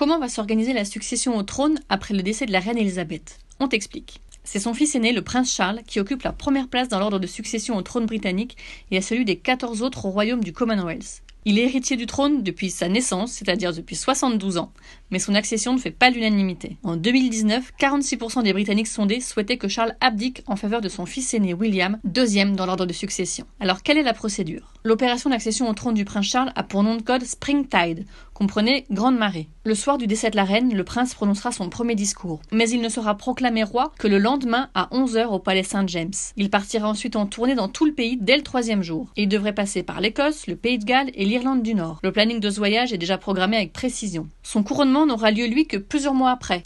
Comment va s'organiser la succession au trône après le décès de la reine Elisabeth On t'explique. C'est son fils aîné, le prince Charles, qui occupe la première place dans l'ordre de succession au trône britannique et à celui des 14 autres au royaume du Commonwealth. Il est héritier du trône depuis sa naissance, c'est-à-dire depuis 72 ans, mais son accession ne fait pas l'unanimité. En 2019, 46% des Britanniques sondés souhaitaient que Charles abdique en faveur de son fils aîné William, deuxième dans l'ordre de succession. Alors quelle est la procédure L'opération d'accession au trône du prince Charles a pour nom de code Springtide, comprenez Grande Marée. Le soir du décès de la reine, le prince prononcera son premier discours, mais il ne sera proclamé roi que le lendemain à 11h au palais Saint-James. Il partira ensuite en tournée dans tout le pays dès le troisième jour. Il devrait passer par l'Écosse, le Pays de Galles et l'Irlande du Nord. Le planning de ce voyage est déjà programmé avec précision. Son couronnement n'aura lieu lui que plusieurs mois après.